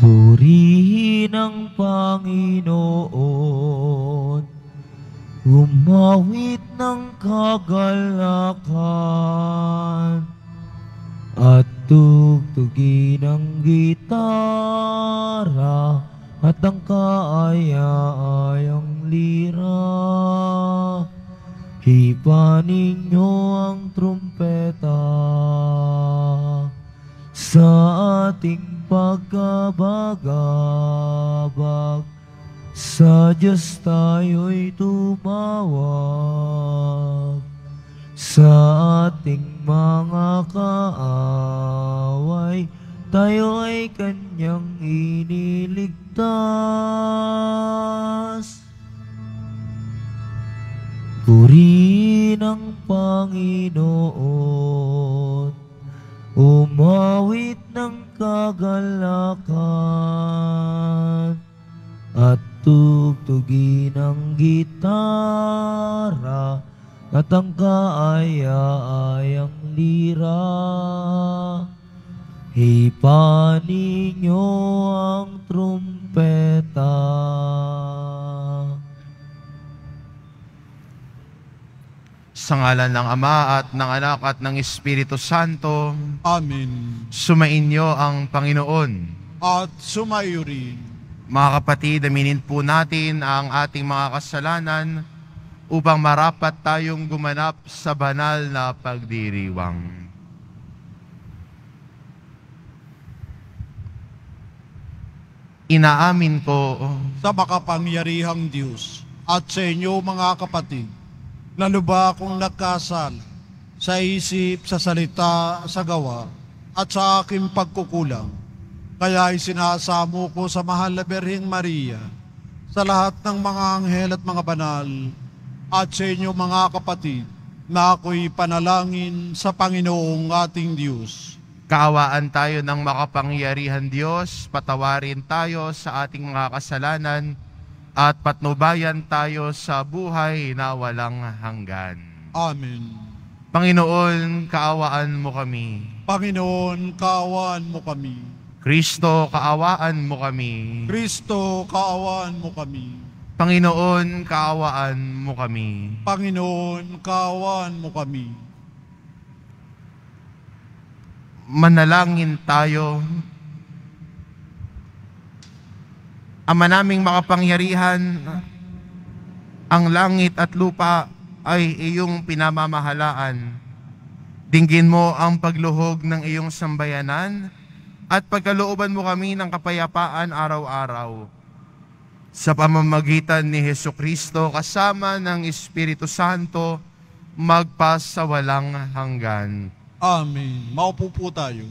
Purihin ang Panginoon, umawit ng kagalakan, at tugtugin ang gitara, at ang kaaya-ayang lira. Hipa ninyo ang trumpeta sa ating pagkabagabag sa Diyos tayo'y tumawag sa ating mga kaaway tayo ay kanyang iniligtas Purihin ang Panginoon Umawit ng kagalakan At tugtugin ang gitara At ang kaaya-ayang lira Hipa ang trumpeta Sa ngalan ng Ama at ng Anak at ng Espiritu Santo. Amen. Sumainyo ang Panginoon. At sumayo rin. Mga kapatid, aminin po natin ang ating mga kasalanan upang marapat tayong gumanap sa banal na pagdiriwang. Inaamin ko sa makapangyarihang Diyos at sa inyo mga kapatid Lalo akong nagkasal sa isip, sa salita, sa gawa, at sa aking pagkukulang? Kaya isinasamo ko sa mahal na Berhing Maria, sa lahat ng mga anghel at mga banal, at sa inyo mga kapatid, na ako'y panalangin sa Panginoong ating Diyos. Kaawaan tayo ng makapangyarihan Diyos, patawarin tayo sa ating mga kasalanan, at patnubayan tayo sa buhay na walang hanggan. Amen. Panginoon, kaawaan mo kami. Panginoon, kaawaan mo kami. Kristo, kaawaan mo kami. Kristo, kaawaan mo kami. Panginoon, kaawaan mo kami. Panginoon, kaawaan mo kami. Manalangin tayo Ama naming makapangyarihan, ang langit at lupa ay iyong pinamamahalaan. Dinggin mo ang pagluhog ng iyong sambayanan at pagkalooban mo kami ng kapayapaan araw-araw. Sa pamamagitan ni Heso Kristo kasama ng Espiritu Santo, magpasawalang hanggan. Amen. Maupo po tayo.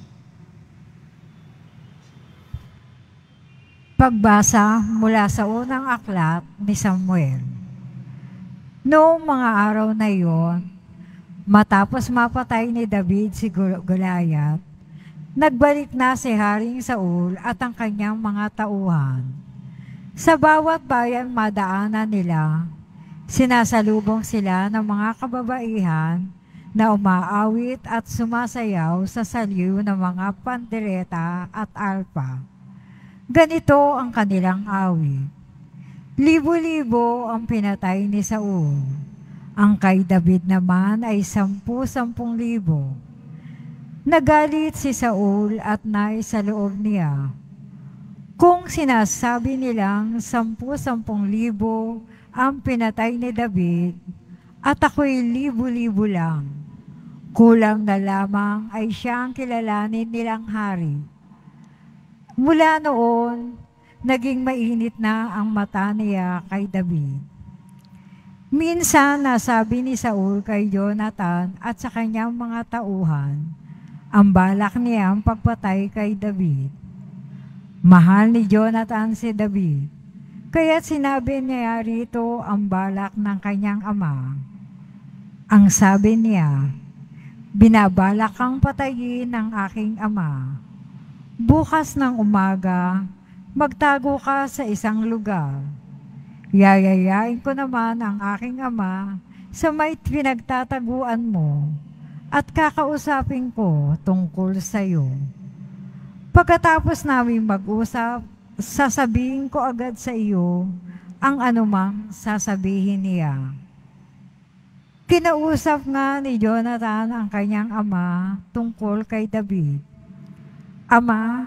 Pagbasa mula sa unang aklat ni Samuel. Noong mga araw na iyon, matapos mapatay ni David si Goliath, nagbalik na si Haring Saul at ang kanyang mga tauhan. Sa bawat bayan madaanan nila, sinasalubong sila ng mga kababaihan na umaawit at sumasayaw sa saliw ng mga pandireta at alpa. Ganito ang kanilang awit. Libo-libo ang pinatay ni Saul. Ang kay David naman ay sampu-sampung libo. Nagalit si Saul at naisa loob niya. Kung sinasabi nilang sampu-sampung libo ang pinatay ni David, at ako'y libo-libo lang, kulang na lamang ay siyang ang kilalanin nilang hari Mula noon, naging mainit na ang mata niya kay David. Minsan, nasabi ni Saul kay Jonathan at sa kanyang mga tauhan, ang balak niya ang pagpatay kay David. Mahal ni Jonathan si David, kaya sinabi niya rito ang balak ng kanyang ama. Ang sabi niya, binabalak kang patayin ng aking ama Bukas ng umaga, magtago ka sa isang lugar. Yayayain ko naman ang aking ama sa may pinagtataguan mo at kakausapin ko tungkol sa iyo. Pagkatapos namin mag-usap, sasabihin ko agad sa iyo ang anumang sasabihin niya. Kinausap nga ni Jonathan ang kanyang ama tungkol kay David Ama,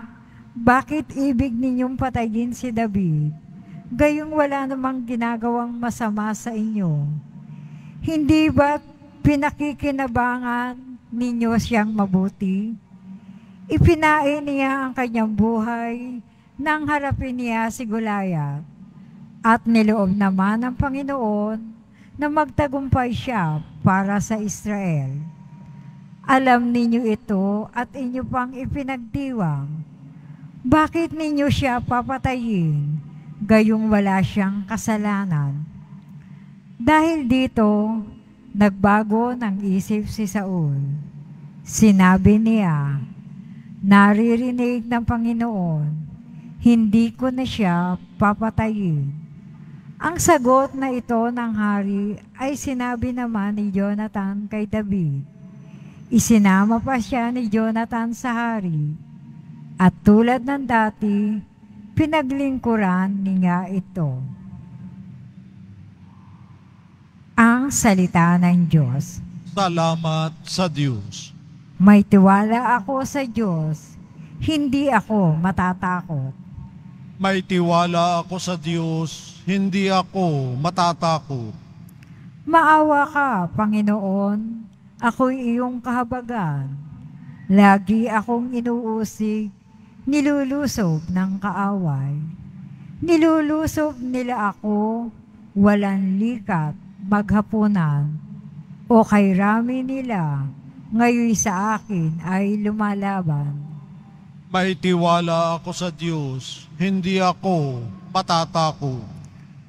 bakit ibig ninyong patayin si David? Gayong wala namang ginagawang masama sa inyo. Hindi ba pinakikinabangan ninyo siyang mabuti? Ipinain niya ang kanyang buhay nang harapin niya si Goliath. At niloob naman ng Panginoon na magtagumpay siya para sa Israel. Alam ninyo ito at inyo pang ipinagdiwang. Bakit ninyo siya papatayin? Gayong wala siyang kasalanan. Dahil dito, nagbago ng isip si Saul. Sinabi niya, naririnig ng Panginoon, hindi ko na siya papatayin. Ang sagot na ito ng hari ay sinabi naman ni Jonathan kay David. Isinama pa siya ni Jonathan sa hari at tulad ng dati, pinaglingkuran niya ito. Ang salita ng Diyos. Salamat sa Diyos. May tiwala ako sa Diyos, hindi ako matatakot. May tiwala ako sa Diyos, hindi ako matatakot. Maawa ka, Panginoon, ako'y iyong kahabagan. Lagi akong inuusig, nilulusob ng kaaway. Nilulusob nila ako, walang likat, maghaponan. O kay rami nila, ngayon sa akin ay lumalaban. Mahitiwala ako sa Diyos, hindi ako patatako.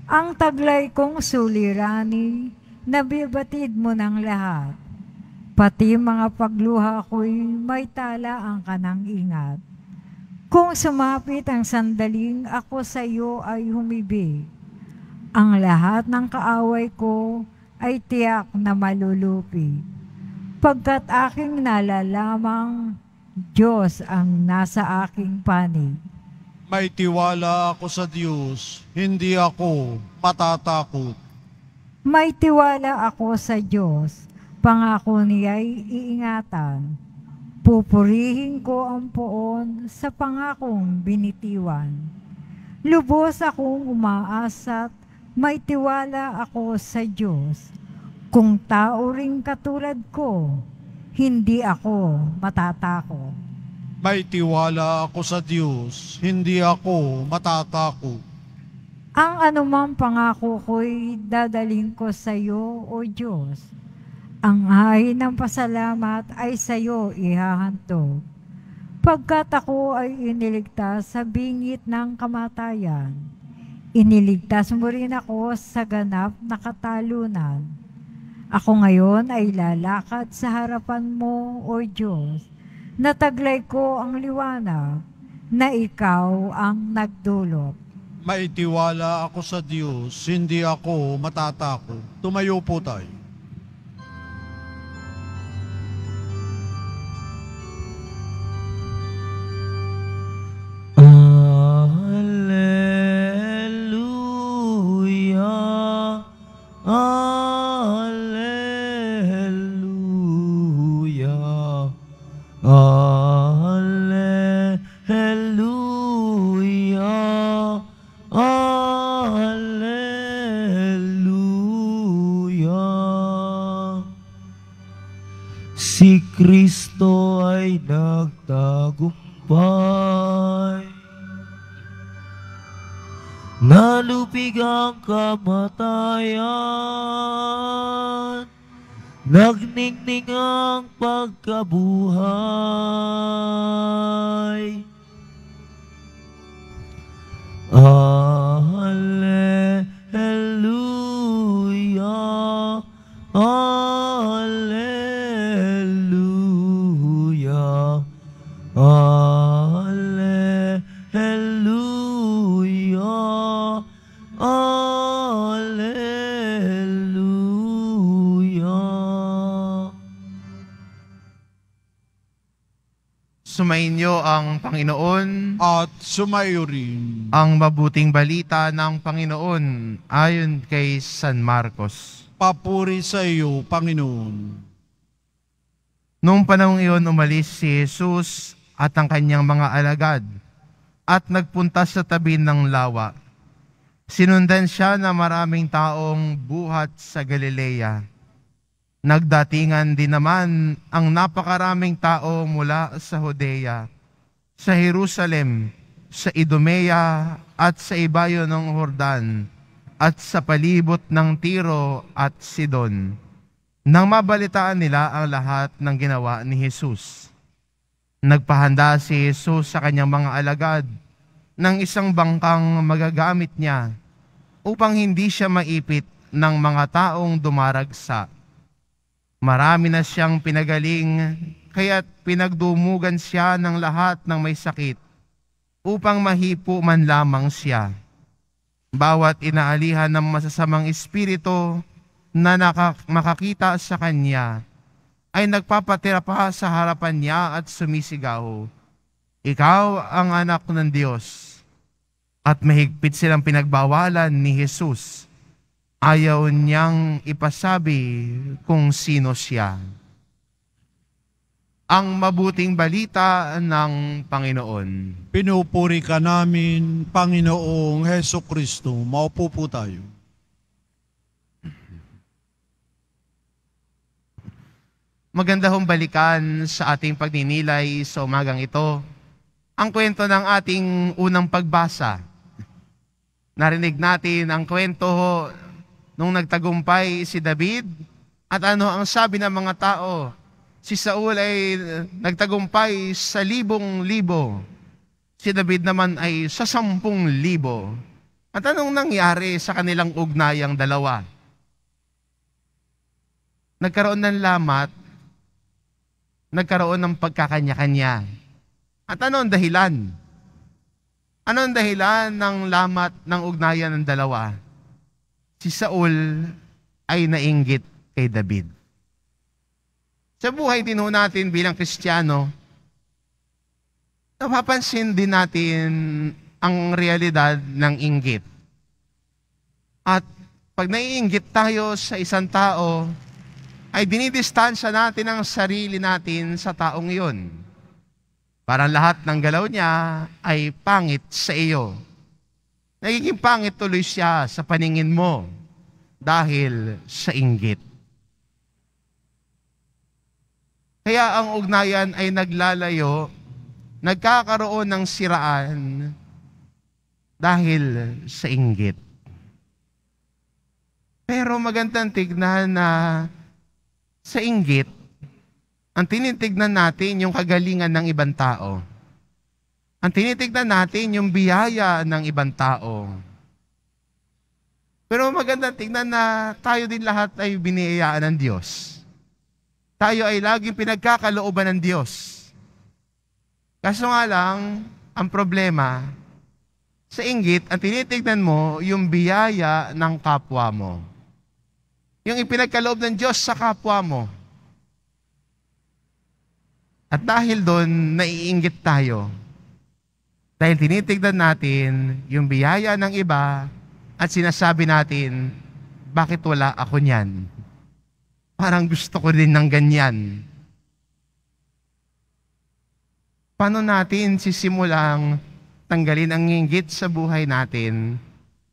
Ang taglay kong suliranin, nabibatid mo ng lahat Pati mga pagluha ko'y may tala ang kanang ingat. Kung sumapit ang sandaling, ako sa iyo ay humibig. Ang lahat ng kaaway ko ay tiyak na malulupi. Pagkat aking nalalamang, Diyos ang nasa aking panig. May tiwala ako sa Diyos, hindi ako matatakot. May tiwala ako sa Diyos, Pangako niya'y iingatan. Pupurihin ko ang poon sa pangakong binitiwan. Lubos akong umaasat, may tiwala ako sa Diyos. Kung tao ring katulad ko, hindi ako matatako. May tiwala ako sa Diyos, hindi ako matatako. Ang anumang pangako ko'y dadaling ko sa iyo, O Diyos ang hain ng pasalamat ay sa iyo ihahandog. Pagkat ako ay iniligtas sa bingit ng kamatayan, iniligtas mo rin ako sa ganap na katalunan. Ako ngayon ay lalakad sa harapan mo, O Diyos, na taglay ko ang liwanag na ikaw ang nagdulot. Maitiwala ako sa Diyos, hindi ako matatakot. Tumayo po tayo. acabou. ninyo ang Panginoon at sumayo rin ang mabuting balita ng Panginoon ayon kay San Marcos. Papuri sa iyo, Panginoon. Noong panahong iyon, umalis si Jesus at ang kanyang mga alagad at nagpunta sa tabi ng lawa. Sinundan siya na maraming taong buhat sa Galilea Nagdatingan din naman ang napakaraming tao mula sa Hodea, sa Jerusalem, sa Idumea at sa ibayo ng Hordan at sa palibot ng Tiro at Sidon. Nang mabalitaan nila ang lahat ng ginawa ni Jesus. Nagpahanda si Jesus sa kanyang mga alagad ng isang bangkang magagamit niya upang hindi siya maipit ng mga taong dumaragsak Marami na siyang pinagaling, kaya't pinagdumugan siya ng lahat ng may sakit, upang mahipo man lamang siya. Bawat inaalihan ng masasamang espiritu na nakakita sa kanya, ay nagpapatira pa sa harapan niya at sumisigaw, Ikaw ang anak ng Diyos. At mahigpit silang pinagbawalan ni Jesus Ayaw niyang ipasabi kung sino siya. Ang mabuting balita ng Panginoon. Pinupuri ka namin, Panginoong Heso Kristo. Maupo po tayo. Maganda hong balikan sa ating pagninilay sa umagang ito ang kwento ng ating unang pagbasa. Narinig natin ang kwento nung nagtagumpay si David? At ano ang sabi ng mga tao? Si Saul ay eh, nagtagumpay sa libong-libo. Si David naman ay sa sampung libo. At anong nangyari sa kanilang ugnayang dalawa? Nagkaroon ng lamat, nagkaroon ng pagkakanya-kanya. At ano ang dahilan? Ano ang dahilan ng lamat ng ugnayan ng dalawa? si Saul ay nainggit kay David. Sa buhay din ho natin bilang Kristiyano, napapansin din natin ang realidad ng inggit. At pag naiinggit tayo sa isang tao, ay dinidistansya natin ang sarili natin sa taong iyon. Parang lahat ng galaw niya ay pangit sa iyo Nagiging pangit tuloy siya sa paningin mo dahil sa inggit. Kaya ang ugnayan ay naglalayo, nagkakaroon ng siraan dahil sa inggit. Pero magandang tignan na sa inggit, ang tinitignan natin yung kagalingan ng ibang tao. Ang tinitignan natin, yung biyaya ng ibang tao. Pero maganda tingnan na tayo din lahat ay biniyayaan ng Diyos. Tayo ay laging pinagkakalooban ng Diyos. Kaso nga lang, ang problema, sa inggit, ang tinitignan mo, yung biyaya ng kapwa mo. Yung ipinagkaloob ng Diyos sa kapwa mo. At dahil doon, naiinggit tayo dahil tinitignan natin yung biyaya ng iba at sinasabi natin, bakit wala ako niyan? Parang gusto ko din ng ganyan. Paano natin sisimulang tanggalin ang inggit sa buhay natin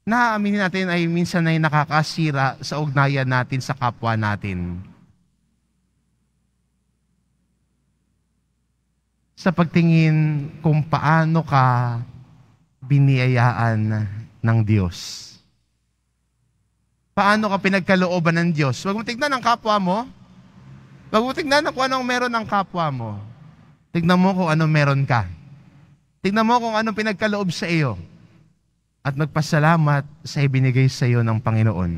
na aminin natin ay minsan ay nakakasira sa ugnayan natin sa kapwa natin? sa pagtingin kung paano ka biniyayaan ng Diyos. Paano ka pinagkalooban ng Diyos? Huwag mo tignan ang kapwa mo. Huwag mo tignan kung anong meron ng kapwa mo. Tignan mo kung anong meron ka. Tignan mo kung anong pinagkaloob sa iyo. At magpasalamat sa ibinigay sa iyo ng Panginoon.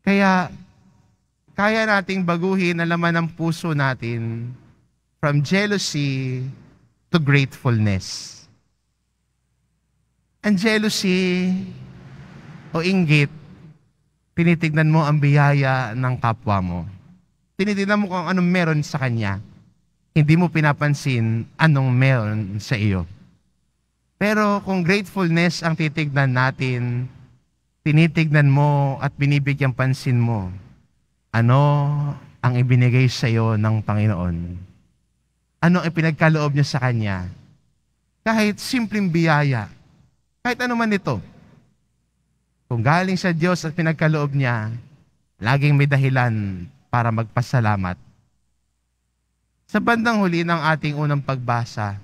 Kaya, kaya nating baguhin ang laman ng puso natin from jealousy to gratefulness. Ang jealousy o inggit, tinitignan mo ang biyaya ng kapwa mo. Tinitignan mo kung anong meron sa kanya. Hindi mo pinapansin anong meron sa iyo. Pero kung gratefulness ang titignan natin, tinitignan mo at binibigyang pansin mo ano ang ibinigay sa iyo ng Panginoon ano ang pinagkaloob niya sa kanya. Kahit simpleng biyaya, kahit ano man ito, kung galing sa Diyos at pinagkaloob niya, laging may dahilan para magpasalamat. Sa bandang huli ng ating unang pagbasa,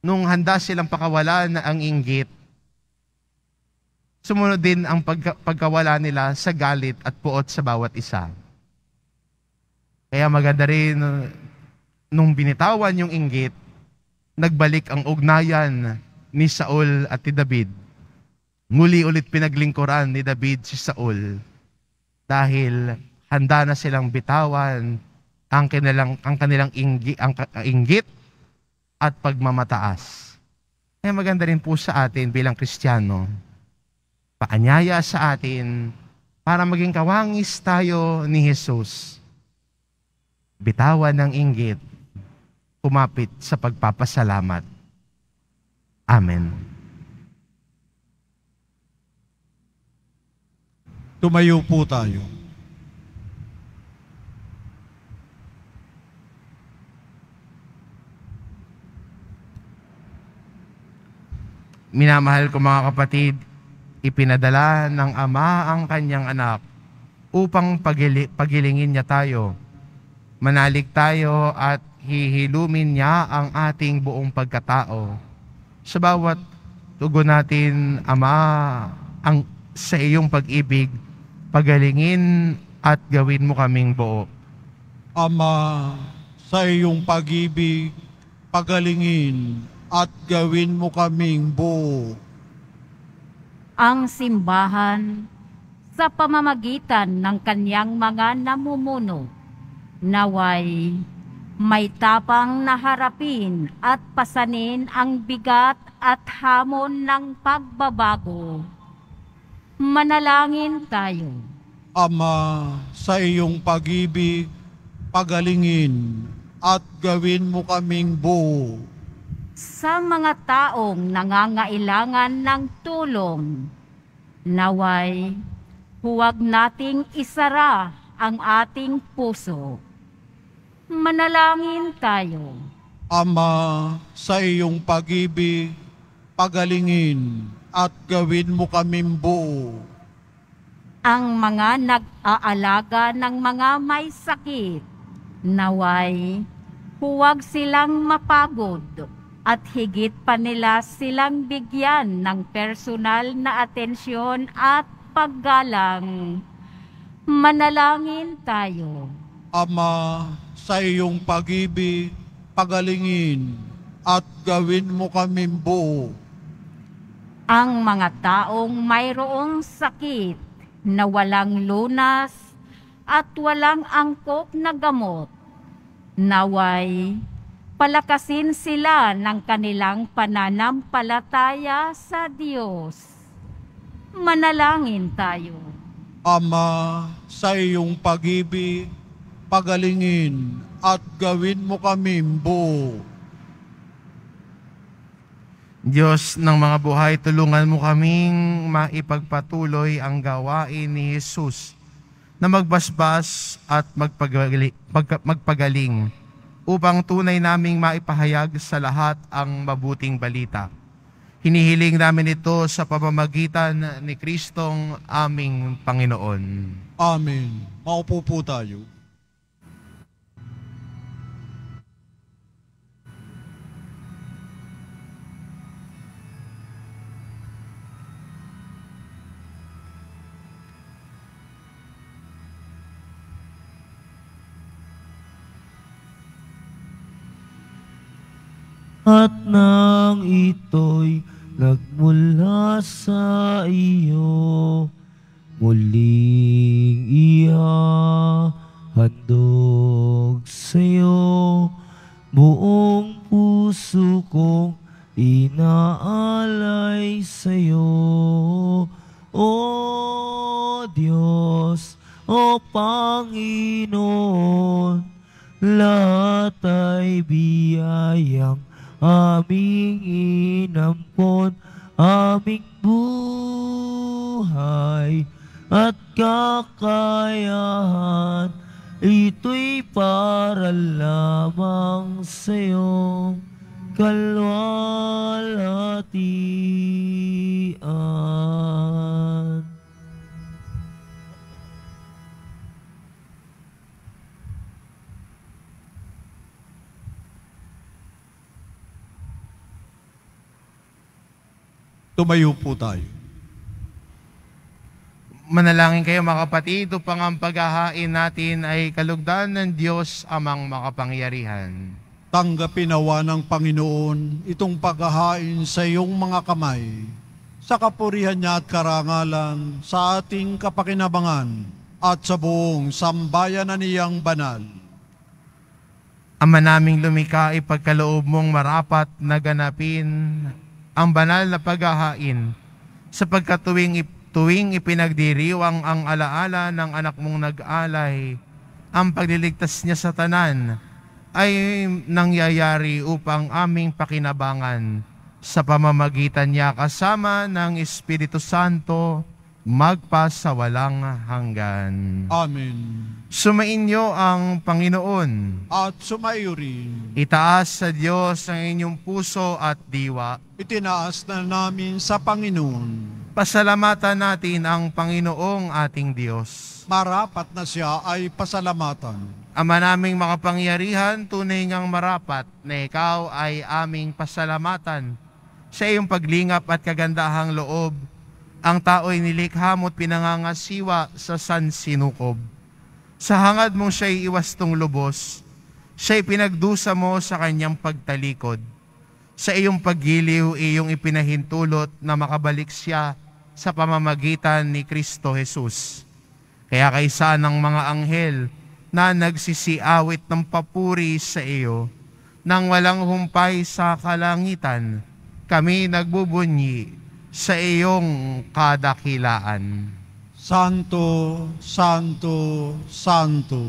nung handa silang pakawalan ang inggit, sumunod din ang pagkawala nila sa galit at puot sa bawat isa. Kaya maganda rin nung binitawan yung inggit, nagbalik ang ugnayan ni Saul at ni David. Muli ulit pinaglingkuran ni David si Saul dahil handa na silang bitawan ang kanilang ang kanilang inggi, ang, inggit at pagmamataas. Ay maganda rin po sa atin bilang Kristiyano. Paanyaya sa atin para maging kawangis tayo ni Jesus. Bitawan ng inggit pumapit sa pagpapasalamat. Amen. Tumayo po tayo. Minamahal ko mga kapatid, ipinadala ng Ama ang kanyang anak upang pagili- pagilingin niya tayo. Manalig tayo at hihilumin niya ang ating buong pagkatao. Sa bawat tugon natin, Ama, ang sa iyong pag-ibig, pagalingin at gawin mo kaming buo. Ama, sa iyong pag-ibig, pagalingin at gawin mo kaming buo. Ang simbahan sa pamamagitan ng kanyang mga namumuno naway may tapang naharapin at pasanin ang bigat at hamon ng pagbabago. Manalangin tayo. Ama, sa iyong pag-ibig, pagalingin at gawin mo kaming buo. Sa mga taong nangangailangan ng tulong, naway, huwag nating isara ang ating puso Manalangin tayo. Ama, sa iyong pag-ibig, pagalingin at gawin mo kaming buo. Ang mga nag-aalaga ng mga may sakit, naway, huwag silang mapagod at higit pa nila silang bigyan ng personal na atensyon at paggalang. Manalangin tayo. Ama, sa iyong pag-ibig, pagalingin at gawin mo kaming buo. Ang mga taong mayroong sakit na walang lunas at walang angkop na gamot, naway palakasin sila ng kanilang pananampalataya sa Diyos. Manalangin tayo. Ama, sa iyong pag-ibig, pagalingin at gawin mo kami buo. Diyos ng mga buhay, tulungan mo kaming maipagpatuloy ang gawain ni Jesus na magbasbas at magpagaling, mag, magpagaling upang tunay naming maipahayag sa lahat ang mabuting balita. Hinihiling namin ito sa pamamagitan ni Kristong aming Panginoon. Amen. Maupo po tayo. Lahat nang ito'y nagmula sa iyo. Muling ihahandog sa iyo. Buong puso kong inaalay sa iyo. O Diyos, O Panginoon, lahat ay biyayang aming inampon, aming buhay at kakayahan. Ito'y para lamang sa iyong kalwalhatian. Tumayo po tayo. Manalangin kayo mga kapatid upang ang paghahain natin ay kalugdan ng Diyos amang makapangyarihan. Tanggapin nawa ng Panginoon itong paghahain sa iyong mga kamay sa kapurihan niya at karangalan sa ating kapakinabangan at sa buong sambayan na niyang banal. Ama naming lumika, ipagkaloob mong marapat na ganapin ang banal na paghahain sapagkat tuwing, tuwing ipinagdiriwang ang alaala ng anak mong nag-alay, ang pagliligtas niya sa tanan ay nangyayari upang aming pakinabangan sa pamamagitan niya kasama ng Espiritu Santo magpa sa walang hanggan. Amen. Sumainyo ang Panginoon. At sumaiyo rin. Itaas sa Diyos ang inyong puso at diwa. Itinaas na namin sa Panginoon. Pasalamatan natin ang Panginoong ating Diyos. Marapat na siya ay pasalamatan. Ama naming makapangyarihan, tunay ngang marapat na ikaw ay aming pasalamatan sa iyong paglingap at kagandahang loob ang tao'y nilikha mo't pinangangasiwa sa san sinukob. Sa hangad mong siya'y iwastong lubos, siya'y pinagdusa mo sa kanyang pagtalikod. Sa iyong paggiliw, iyong ipinahintulot na makabalik siya sa pamamagitan ni Kristo Jesus. Kaya kaysa ng mga anghel na nagsisiawit ng papuri sa iyo, nang walang humpay sa kalangitan, kami nagbubunyi sa iyong kadakilaan. Santo, Santo, Santo,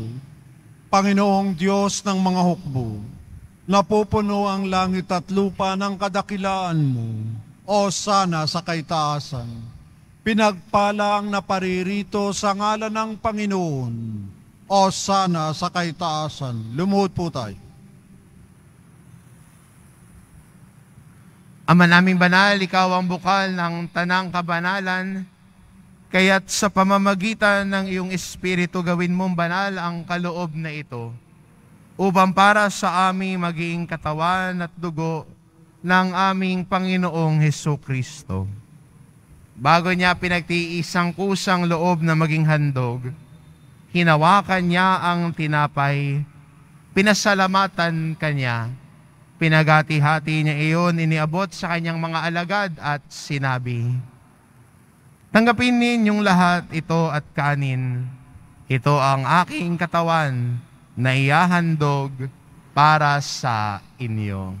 Panginoong Diyos ng mga hukbo, napupuno ang langit at lupa ng kadakilaan mo, o sana sa kaitaasan. Pinagpala ang naparirito sa ngalan ng Panginoon, o sana sa kaitaasan. Lumuhod po tayo. Ama naming banal, ikaw ang bukal ng tanang kabanalan, kaya't sa pamamagitan ng iyong Espiritu gawin mong banal ang kaloob na ito, upang para sa aming maging katawan at dugo ng aming Panginoong Heso Kristo. Bago niya pinagtiisang kusang loob na maging handog, hinawakan niya ang tinapay, pinasalamatan kanya Pinagati-hati niya iyon, iniabot sa kanyang mga alagad at sinabi, Tanggapin ninyong lahat ito at kanin. Ito ang aking katawan na iyahandog para sa inyo.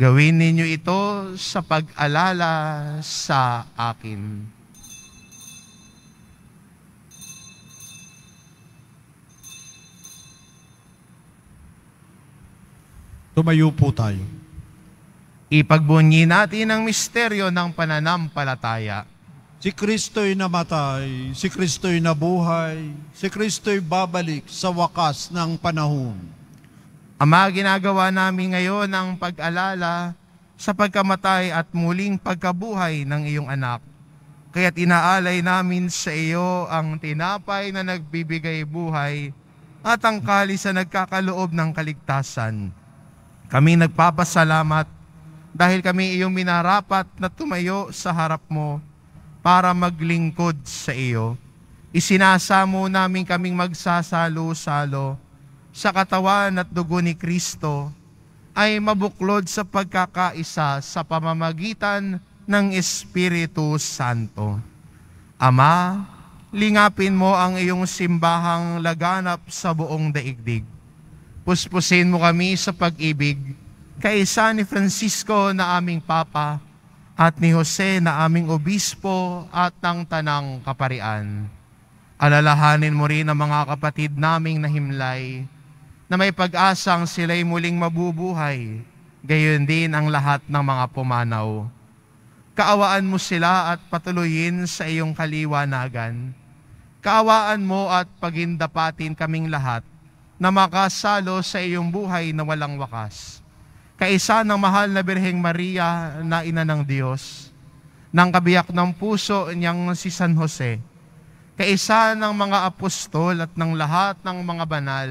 Gawin ninyo ito sa pag-alala sa akin. Tumayo po tayo. Ipagbunyi natin ang misteryo ng pananampalataya. Si Kristo'y namatay, si Kristo'y nabuhay, si Kristo'y babalik sa wakas ng panahon. Ama, ginagawa namin ngayon ang pag-alala sa pagkamatay at muling pagkabuhay ng iyong anak. Kaya tinaalay namin sa iyo ang tinapay na nagbibigay buhay at ang kalis na nagkakaloob ng kaligtasan. Kami nagpapasalamat dahil kami iyong minarapat na tumayo sa harap mo para maglingkod sa iyo. Isinasamo namin kaming magsasalo-salo sa katawan at dugo ni Kristo ay mabuklod sa pagkakaisa sa pamamagitan ng Espiritu Santo. Ama, lingapin mo ang iyong simbahang laganap sa buong daigdig. Puspusin mo kami sa pag-ibig, kaisa ni Francisco na aming Papa, at ni Jose na aming obispo at ng tanang kaparian. Alalahanin mo rin ang mga kapatid naming na himlay, na may pag-asang sila'y muling mabubuhay, gayon din ang lahat ng mga pumanaw. Kaawaan mo sila at patuloyin sa iyong kaliwanagan. Kaawaan mo at pagindapatin kaming lahat na makasalo sa iyong buhay na walang wakas. Kaisa ng mahal na Birheng Maria na ina ng Diyos, ng kabiyak ng puso niyang si San Jose, kaisa ng mga apostol at ng lahat ng mga banal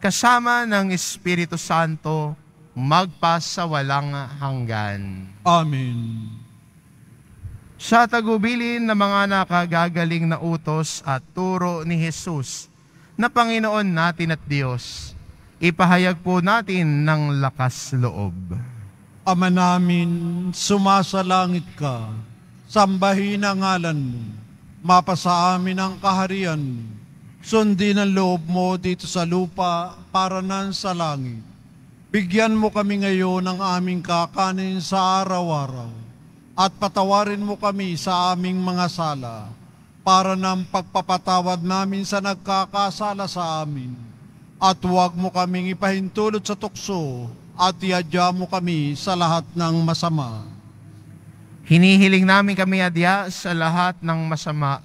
kasama ng Espiritu Santo, magpas walang hanggan. Amen. Sa tagubilin ng mga nakagagaling na utos at turo ni Jesus na Panginoon natin at Diyos, ipahayag po natin ng lakas loob. Ama namin, sumasalangit ka, sambahin ang ngalan mo, mapasa amin ang kaharian mo, Sundin ang loob mo dito sa lupa para nan sa langit. Bigyan mo kami ngayon ng aming kakanin sa araw-araw at patawarin mo kami sa aming mga sala para ng pagpapatawad namin sa nagkakasala sa amin. At huwag mo kaming ipahintulot sa tukso at iadya mo kami sa lahat ng masama. Hinihiling namin kami adya sa lahat ng masama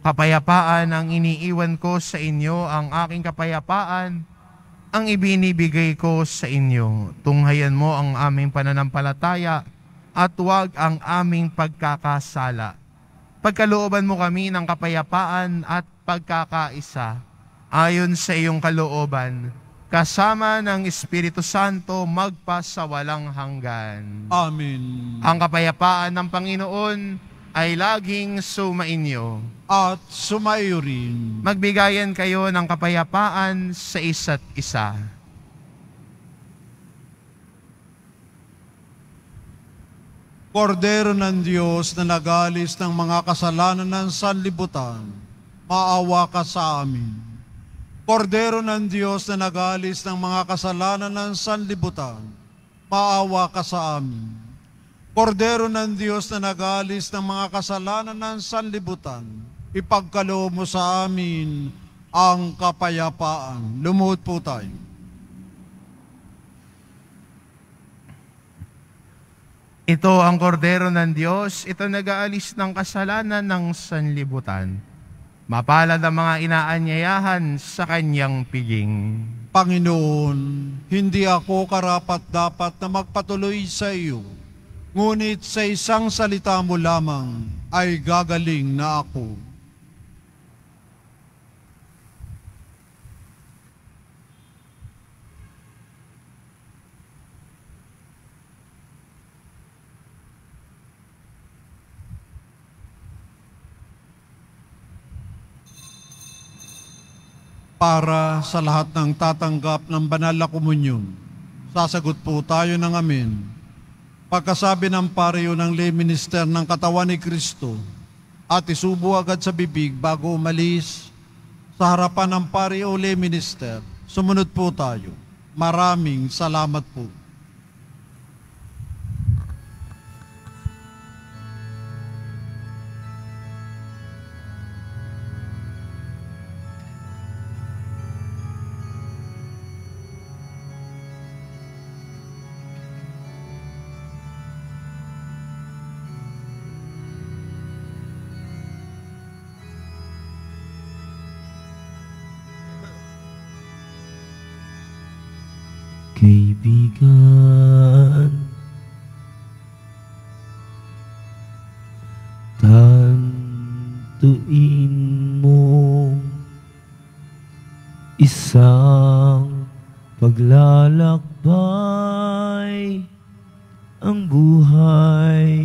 Kapayapaan ang iniiwan ko sa inyo, ang aking kapayapaan ang ibinibigay ko sa inyo. Tunghayan mo ang aming pananampalataya at huwag ang aming pagkakasala. Pagkalooban mo kami ng kapayapaan at pagkakaisa ayon sa iyong kalooban kasama ng Espiritu Santo magpasawalang hanggan. Amen. Ang kapayapaan ng Panginoon ay laging sumainyo. At sumayo rin. Magbigayan kayo ng kapayapaan sa isa't isa. Kordero ng Diyos na nagalis ng mga kasalanan ng sanlibutan, maawa ka sa amin. Kordero ng Diyos na nagalis ng mga kasalanan ng sanlibutan, maawa ka sa amin. Kordero ng Diyos na nagalis ng mga kasalanan ng sanlibutan, ipagkaloob mo sa amin ang kapayapaan. Lumuhod po tayo. Ito ang kordero ng Diyos, ito nag-aalis ng kasalanan ng sanlibutan. Mapalad ang mga inaanyayahan sa kanyang piging. Panginoon, hindi ako karapat dapat na magpatuloy sa iyo ngunit sa isang salita mo lamang ay gagaling na ako. Para sa lahat ng tatanggap ng banal na komunyon, sasagot po tayo ng amin Pagkasabi ng pareyo ng lay minister ng katawan ni Kristo at isubo agad sa bibig bago umalis sa harapan ng pareyo lay minister, sumunod po tayo. Maraming salamat po. kaibigan Tantuin mo Isang paglalakbay Ang buhay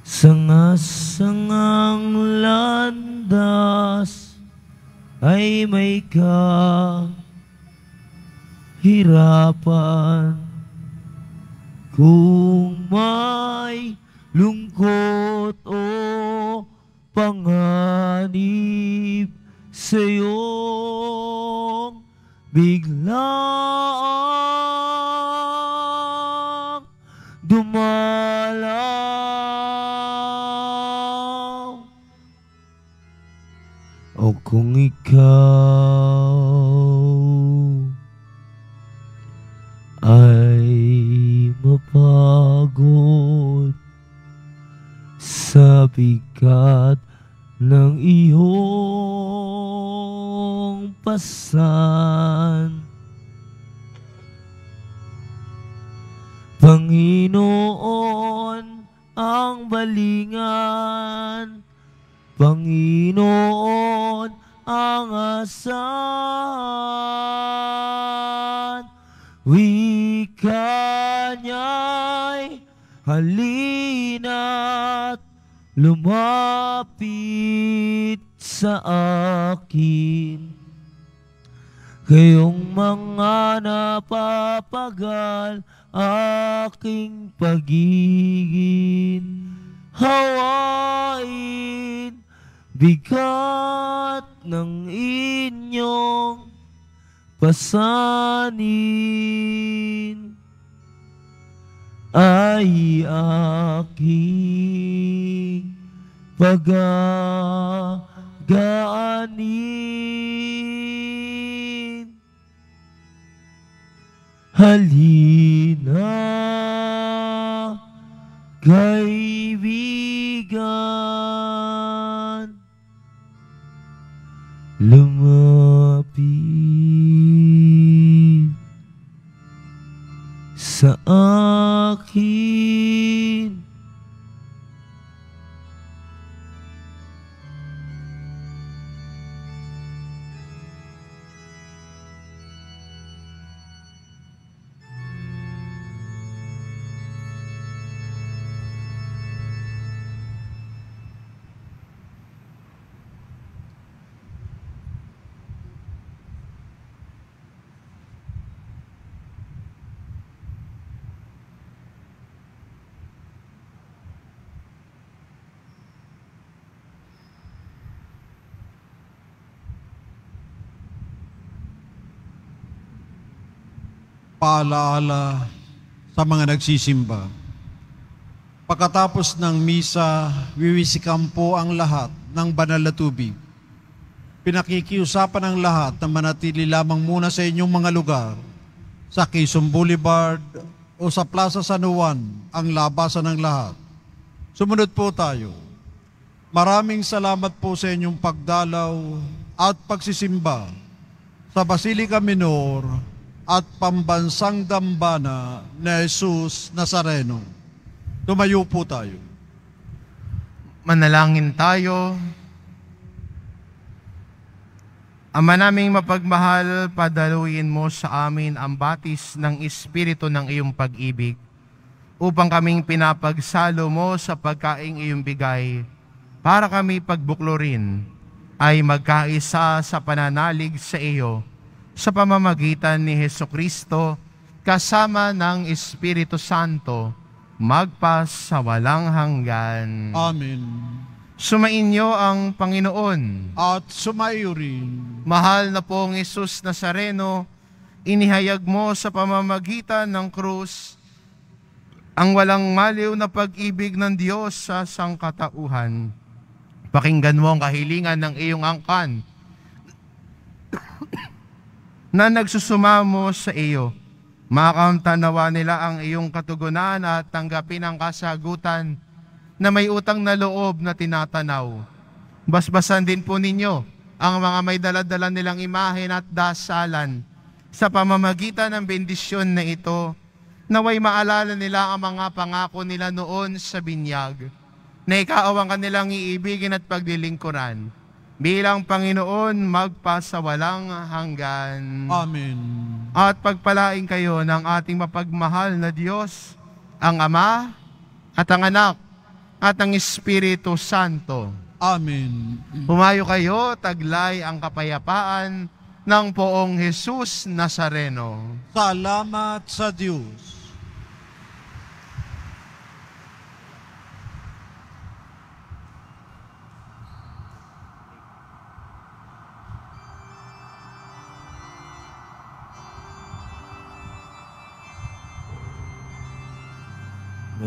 Sanga-sangang landas Ay may ka harapan Kung may lungkot o panganib sa iyong biglaang dumalaw o kung ikaw bigat ng iyong pasan. Panginoon ang balingan, Panginoon ang asan, wika niya'y halin lumapit sa akin kayong mga napapagal aking pagigin hawain bigat ng inyong pasanin ay aking pagagaanin halina kaibigan lumapit sa akin paalaala sa mga nagsisimba. Pagkatapos ng misa, wiwisikan po ang lahat ng banal na tubig. Pinakikiusapan ang lahat na manatili lamang muna sa inyong mga lugar, sa Quezon Boulevard o sa Plaza San Juan ang labasan ng lahat. Sumunod po tayo. Maraming salamat po sa inyong pagdalaw at pagsisimba sa Basilica Minor at pambansang dambana na Jesus Nazareno. Tumayo po tayo. Manalangin tayo. Ama naming mapagmahal, padaluyin mo sa amin ang batis ng Espiritu ng iyong pag-ibig upang kaming pinapagsalo mo sa pagkaing iyong bigay para kami pagbuklo rin ay magkaisa sa pananalig sa iyo sa pamamagitan ni Heso Kristo kasama ng Espiritu Santo magpas sa walang hanggan. Amen. Sumainyo ang Panginoon. At sumayo rin. Mahal na pong Isus Nazareno, inihayag mo sa pamamagitan ng krus ang walang maliw na pag-ibig ng Diyos sa sangkatauhan. Pakinggan mo ang kahilingan ng iyong angkan na nagsusumamo sa iyo. Makamta nawa nila ang iyong katugunan at tanggapin ang kasagutan na may utang na loob na tinatanaw. Basbasan din po ninyo ang mga may daladala nilang imahen at dasalan sa pamamagitan ng bendisyon na ito naway maalala nila ang mga pangako nila noon sa binyag na ikaw ang kanilang iibigin at paglilingkuran bilang Panginoon magpasawalang hanggan. Amen. At pagpalain kayo ng ating mapagmahal na Diyos, ang Ama at ang Anak at ang Espiritu Santo. Amen. Pumayo kayo, taglay ang kapayapaan ng poong Jesus Nazareno. Salamat sa Diyos.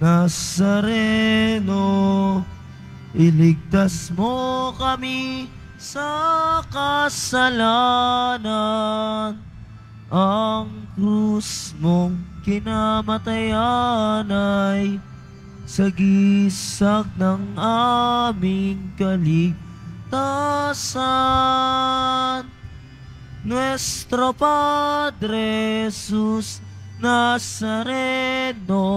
Nazareno, iligtas mo kami sa kasalanan. Ang krus mong kinamatayan ay sa gisag ng aming kaligtasan. Nuestro Padre Jesus Nazareno,